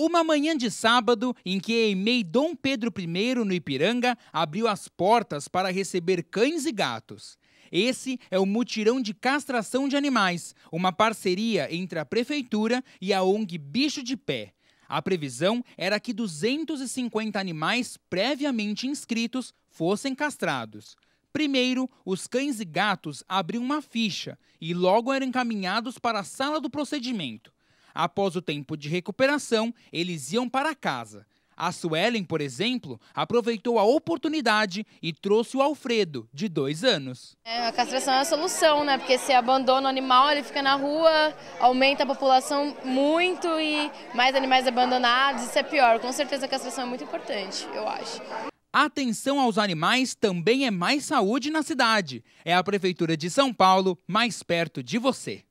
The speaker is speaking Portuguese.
Uma manhã de sábado em que EMEI Dom Pedro I no Ipiranga abriu as portas para receber cães e gatos. Esse é o mutirão de castração de animais, uma parceria entre a prefeitura e a ONG Bicho de Pé. A previsão era que 250 animais previamente inscritos fossem castrados. Primeiro, os cães e gatos abriam uma ficha e logo eram encaminhados para a sala do procedimento. Após o tempo de recuperação, eles iam para casa. A Suelen, por exemplo, aproveitou a oportunidade e trouxe o Alfredo, de dois anos. É, a castração é a solução, né? Porque se abandona o animal, ele fica na rua, aumenta a população muito e mais animais abandonados, isso é pior. Com certeza a castração é muito importante, eu acho. Atenção aos animais também é mais saúde na cidade. É a Prefeitura de São Paulo mais perto de você.